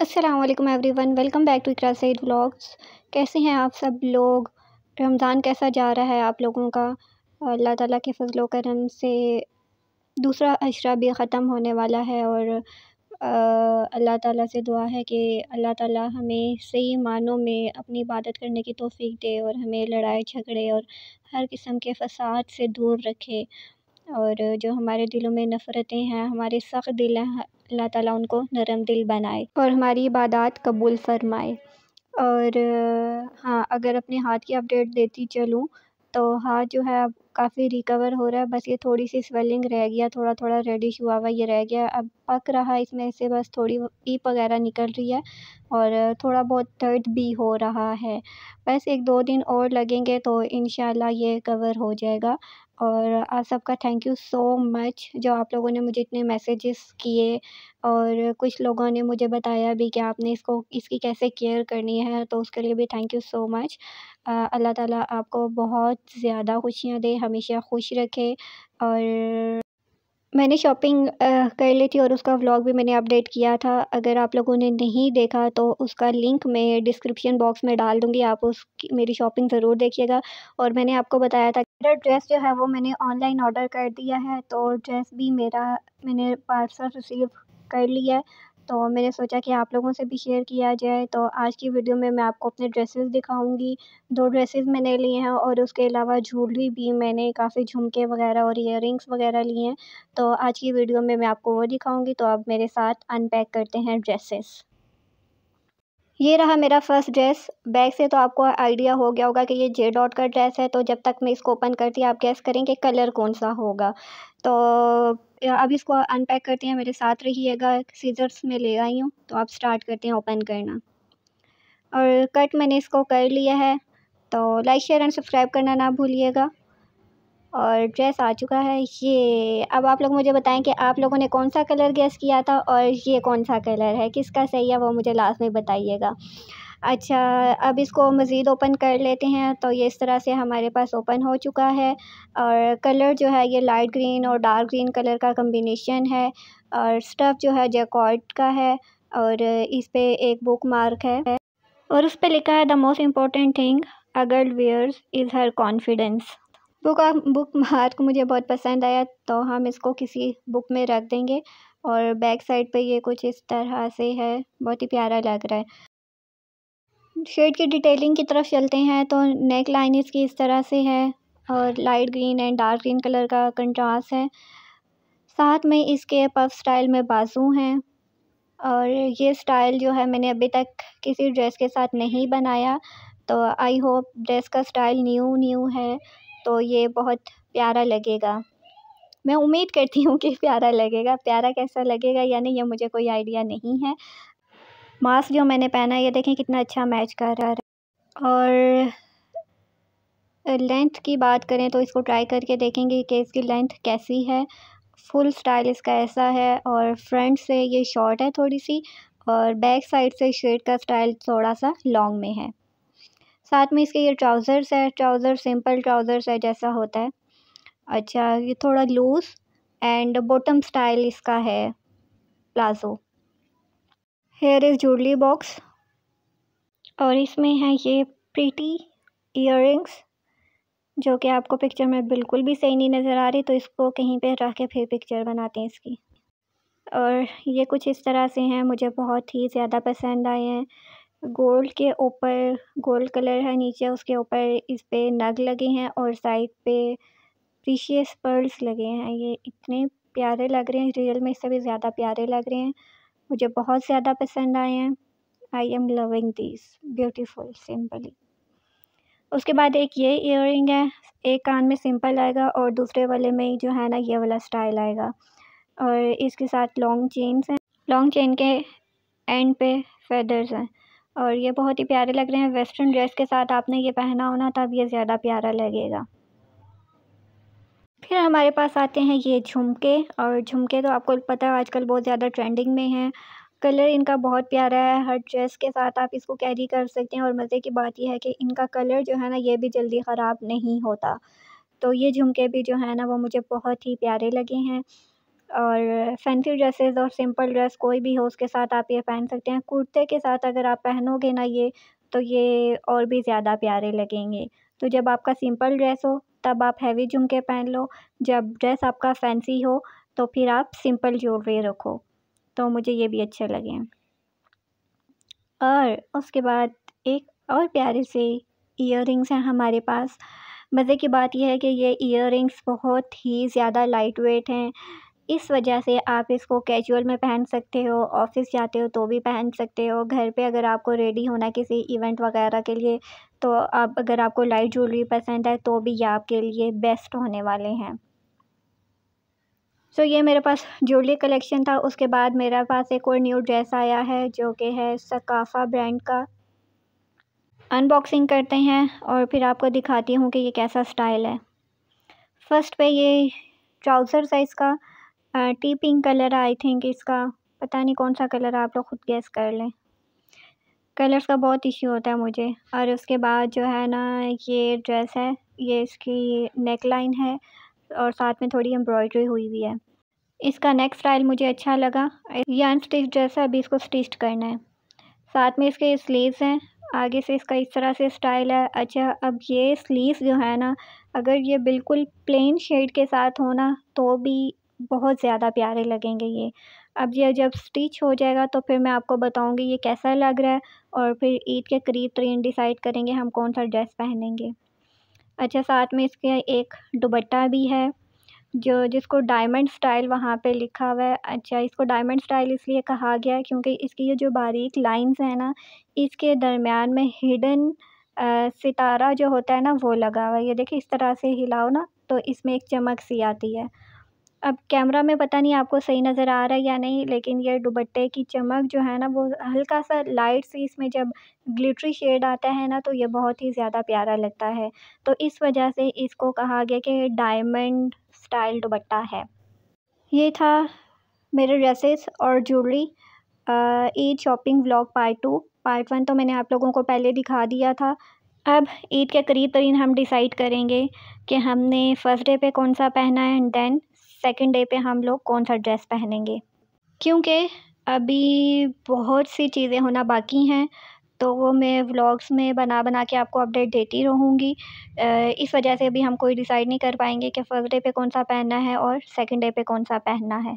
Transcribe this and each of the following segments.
Aslam everyone welcome back to Iqra Saeed blogs कैसे हैं आप सब लोग रमज़ान कैसा जा रहा है आप लोगों का अल्लाह ताला के फजल करम से दूसरा अशरा भी ख़त्म होने वाला है और अल्लाह ताला से दुआ है कि अल्लाह ताला हमें सही मानों में अपनी इबादत करने की तोफ़ी दे और हमें लड़ाई झगड़े और हर किस्म के फसाद से दूर रखे और जो हमारे दिलों में नफ़रतें हैं हमारे सख्त दिल हैं अल्लाह ताला उनको नरम दिल बनाए और हमारी इबादत कबूल फरमाए और हाँ अगर अपने हाथ की अपडेट देती चलूँ तो हाथ जो है काफ़ी रिकवर हो रहा है बस ये थोड़ी सी स्वेलिंग रह गया थोड़ा थोड़ा रेडिश हुआ हुआ ये रह गया अब पक रहा है इसमें से बस थोड़ी पीप वगैरह निकल रही है और थोड़ा बहुत दर्द भी हो रहा है बस एक दो दिन और लगेंगे तो इन ये कवर हो जाएगा और आप सबका थैंक यू सो मच जो आप लोगों ने मुझे इतने मैसेजेस किए और कुछ लोगों ने मुझे बताया भी कि आपने इसको इसकी कैसे केयर करनी है तो उसके लिए भी थैंक यू सो मच अल्लाह ताला आपको बहुत ज़्यादा खुशियाँ दे हमेशा खुश रखे और मैंने शॉपिंग कर ली थी और उसका व्लॉग भी मैंने अपडेट किया था अगर आप लोगों ने नहीं देखा तो उसका लिंक मैं डिस्क्रिप्शन बॉक्स में डाल दूँगी आप उस मेरी शॉपिंग ज़रूर देखिएगा और मैंने आपको बताया था मेरा ड्रेस जो है वो मैंने ऑनलाइन ऑर्डर कर दिया है तो ड्रेस भी मेरा मैंने पार्सल रिसीव कर लिया है तो मैंने सोचा कि आप लोगों से भी शेयर किया जाए तो आज की वीडियो में मैं आपको अपने ड्रेसेस दिखाऊंगी दो ड्रेसेस मैंने लिए हैं और उसके अलावा ज्वेलरी भी मैंने काफ़ी झुमके वगैरह और इयर वगैरह लिए हैं तो आज की वीडियो में मैं आपको वो दिखाऊँगी तो आप मेरे साथ अनपैक करते हैं ड्रेसेस ये रहा मेरा फर्स्ट ड्रेस बैग से तो आपको आइडिया हो गया होगा कि ये जे डॉट का ड्रेस है तो जब तक मैं इसको ओपन करती हूँ आप गैस करेंगे कलर कौन सा होगा तो अब इसको अनपैक करते हैं मेरे साथ रहिएगा सीजर्स में ले आई हूँ तो आप स्टार्ट करते हैं ओपन करना और कट मैंने इसको कर लिया है तो लाइक शेयर एंड सब्सक्राइब करना ना भूलिएगा और ड्रेस आ चुका है ये अब आप लोग मुझे बताएं कि आप लोगों ने कौन सा कलर गेस किया था और ये कौन सा कलर है किसका सही है वो मुझे लास्ट में बताइएगा अच्छा अब इसको मज़ीद ओपन कर लेते हैं तो ये इस तरह से हमारे पास ओपन हो चुका है और कलर जो है ये लाइट ग्रीन और डार्क ग्रीन कलर का कम्बिनेशन है और स्टफ़ जो है जैकॉर्ड का है और इस पर एक बुक मार्क है और उस पर लिखा है the most important thing a girl wears is her confidence book of book mark मुझे बहुत पसंद आया तो हम इसको किसी बुक में रख देंगे और बैक साइड पे ये कुछ इस तरह से है बहुत ही प्यारा लग रहा है शेड की डिटेलिंग की तरफ चलते हैं तो नेक लाइन इसकी इस तरह से है और light green and dark green colour का कंट्रास्ट है साथ में इसके पफ स्टाइल में बाजू हैं और ये स्टाइल जो है मैंने अभी तक किसी ड्रेस के साथ नहीं बनाया तो आई होप ड्रेस का स्टाइल न्यू न्यू है तो ये बहुत प्यारा लगेगा मैं उम्मीद करती हूँ कि प्यारा लगेगा प्यारा कैसा लगेगा या नहीं ये मुझे कोई आइडिया नहीं है मास्क जो मैंने पहना ये देखें कितना अच्छा मैच कर रहा है और लेंथ की बात करें तो इसको ट्राई करके देखेंगे कि इसकी लेंथ कैसी है फुल स्टाइल इसका ऐसा है और फ्रंट से ये शॉर्ट है थोड़ी सी और बैक साइड से शर्ट का स्टाइल थोड़ा सा लॉन्ग में है साथ में इसके ये ट्राउज़र्स है ट्राउज़र सिंपल ट्राउज़र्स है जैसा होता है अच्छा ये थोड़ा लूज़ एंड बॉटम स्टाइल इसका है palazzo here is jewellery box और इसमें है ये प्रीटी इयर जो कि आपको पिक्चर में बिल्कुल भी सही नहीं नज़र आ रही तो इसको कहीं पे रख के फिर पिक्चर बनाते हैं इसकी और ये कुछ इस तरह से हैं मुझे बहुत ही ज़्यादा पसंद आए हैं गोल्ड के ऊपर गोल्ड कलर है नीचे उसके ऊपर इस पे नग लगे हैं और साइड पे प्रीशियस पर्ल्स लगे हैं ये इतने प्यारे लग रहे हैं रियल में इससे भी ज़्यादा प्यारे लग रहे हैं मुझे बहुत ज़्यादा पसंद आए हैं I am loving this beautiful simply उसके बाद एक ये इयर है एक कान में सिंपल आएगा और दूसरे वाले में जो है ना ये वाला स्टाइल आएगा और इसके साथ लॉन्ग चेन्स हैं लॉन्ग चेन के एंड पे फेदर्स हैं और ये बहुत ही प्यारे लग रहे हैं वेस्टर्न ड्रेस के साथ आपने ये पहना होना तब ये ज़्यादा प्यारा लगेगा फिर हमारे पास आते हैं ये झुमके और झुमके तो आपको पता है आजकल बहुत ज़्यादा ट्रेंडिंग में हैं कलर इनका बहुत प्यारा है हर ड्रेस के साथ आप इसको कैरी कर सकते हैं और मज़े की बात यह है कि इनका कलर जो है ना ये भी जल्दी ख़राब नहीं होता तो ये झुमके भी जो है ना वो मुझे बहुत ही प्यारे लगे हैं और फैंसी ड्रेसेस और सिंपल ड्रेस कोई भी हो उसके साथ आप ये पहन सकते हैं कुर्ते के साथ अगर आप पहनोगे ना ये तो ये और भी ज़्यादा प्यारे लगेंगे तो जब आपका सिंपल ड्रेस हो तब आप हैवी झुमके पहन लो जब ड्रेस आपका फैंसी हो तो फिर आप सिंपल ज्वेलरी रखो तो मुझे ये भी अच्छे लगे और उसके बाद एक और प्यारे से इयर हैं हमारे पास मज़े की बात यह है कि ये इयर बहुत ही ज़्यादा लाइट वेट हैं इस वजह से आप इसको कैजुअल में पहन सकते हो ऑफिस जाते हो तो भी पहन सकते हो घर पे अगर आपको रेडी होना किसी इवेंट वगैरह के लिए तो आप अगर आपको लाइट ज्वेलरी पसंद है तो भी ये आपके लिए बेस्ट होने वाले हैं सो so, ये मेरे पास ज्वेलरी कलेक्शन था उसके बाद मेरे पास एक और न्यू ड्रेस आया है जो कि है सकाफा ब्रांड का अनबॉक्सिंग करते हैं और फिर आपको दिखाती हूँ कि ये कैसा स्टाइल है फर्स्ट पे ये ट्राउज़र साइज़ का T pink colour I think इसका पता नहीं कौन सा कलर आप लोग खुद गैस कर लें कलर्स का बहुत इश्यू होता है मुझे और उसके बाद जो है ना ये ड्रेस है ये इसकी नेक लाइन है और साथ में थोड़ी एम्ब्रॉयडरी हुई हुई है इसका नेक स्टाइल मुझे अच्छा लगा ये अनस्टिच ड्रेस है अभी इसको स्टिच करना है साथ में इसके स्लीव्स हैं आगे से इसका इस तरह से स्टाइल है अच्छा अब ये स्लीव्स जो है ना अगर ये बिल्कुल प्लेन शेड के साथ हो ना तो भी बहुत ज़्यादा प्यारे लगेंगे ये अब ये जब स्टिच हो जाएगा तो फिर मैं आपको बताऊँगी ये कैसा लग रहा है और फिर ईद के करीब तरीन डिसाइड करेंगे हम कौन सा ड्रेस पहनेंगे अच्छा साथ में इसके एक दुबट्टा भी है जो जिसको डायमंड स्टाइल वहाँ पे लिखा हुआ है अच्छा इसको डायमंड स्टाइल इसलिए कहा गया है क्योंकि इसकी ये जो बारीक लाइंस हैं ना इसके दरमियान में हिडन सितारा जो होता है ना वो लगा हुआ है ये देखिए इस तरह से हिलाओ ना तो इसमें एक चमक सी आती है अब कैमरा में पता नहीं आपको सही नज़र आ रहा है या नहीं लेकिन ये दुबट्टे की चमक जो है ना वो हल्का सा लाइट सी इसमें जब ग्लिटरी शेड आता है ना तो ये बहुत ही ज़्यादा प्यारा लगता है तो इस वजह से इसको कहा गया कि डायमंड स्टाइल दुबट्टा है ये था मेरे ड्रेसेस और jewellery Eid shopping blog part two part one तो मैंने आप लोगों को पहले दिखा दिया था अब ईद के करीब तरीन हम डिसाइड करेंगे कि हमने फ़र्स्ट डे पे कौन सा पहना है एंड देन सेकेंड डे पे हम लोग कौन सा ड्रेस पहनेंगे क्योंकि अभी बहुत सी चीज़ें होना बाकी हैं तो वो मैं व्लॉग्स में बना बना के आपको अपडेट देती रहूँगी इस वजह से अभी हम कोई डिसाइड नहीं कर पाएंगे कि फर्स्ट डे पे कौन सा पहनना है और सेकंड डे पे कौन सा पहनना है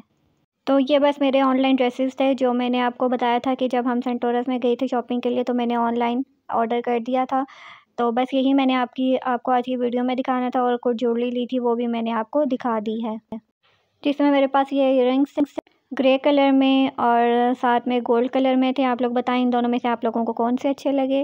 तो ये बस मेरे ऑनलाइन ड्रेसेस थे जो मैंने आपको बताया था कि जब हम सेंटोरस में गए थे शॉपिंग के लिए तो मैंने ऑनलाइन ऑर्डर कर दिया था तो बस यही मैंने आपकी आपको आज की वीडियो में दिखाना था और कुछ ज्वेलरी ली थी वो भी मैंने आपको दिखा दी है जिसमें मेरे पास ये इयरिंग्स ग्रे कलर में और साथ में गोल्ड कलर में थे आप लोग बताएं इन दोनों में से आप लोगों को कौन से अच्छे लगे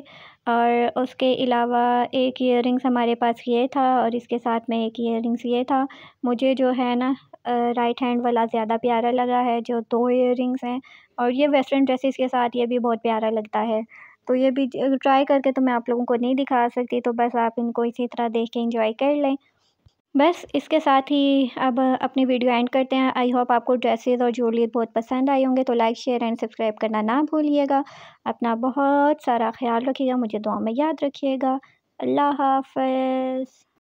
और उसके अलावा एक इयरिंग्स हमारे पास ये था और इसके साथ में एक रिंग्स ये था मुझे जो है ना राइट हैंड वाला ज़्यादा प्यारा लगा है जो दो रिंग्स हैं और ये वेस्टर्न ड्रेसेस के साथ ये भी बहुत प्यारा लगता है तो ये भी ट्राई करके तो मैं आप लोगों को नहीं दिखा सकती तो बस आप इनको इसी तरह देख के इंजॉय कर लें बस इसके साथ ही अब अपनी वीडियो एंड करते हैं आई होप आपको ड्रेसेस और ज्वेलरी बहुत पसंद आए होंगे तो लाइक शेयर एंड सब्सक्राइब करना ना भूलिएगा अपना बहुत सारा ख्याल रखिएगा मुझे दुआ में याद रखिएगा अल्लाह हाफ